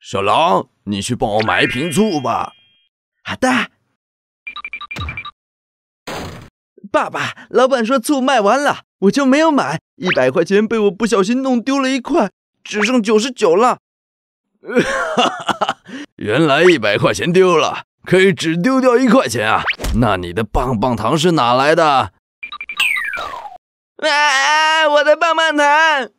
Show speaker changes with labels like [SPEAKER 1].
[SPEAKER 1] 小狼，你去帮我买一瓶醋吧。好的。
[SPEAKER 2] 爸爸，老板说醋卖完了，我就没有买。一百块钱被我不小心弄丢了一块，只剩九十九了。哈
[SPEAKER 3] 哈，原来一百块钱丢了，可以只丢掉一块钱啊。那你的棒棒糖是哪来的？
[SPEAKER 4] 啊，我的棒棒糖。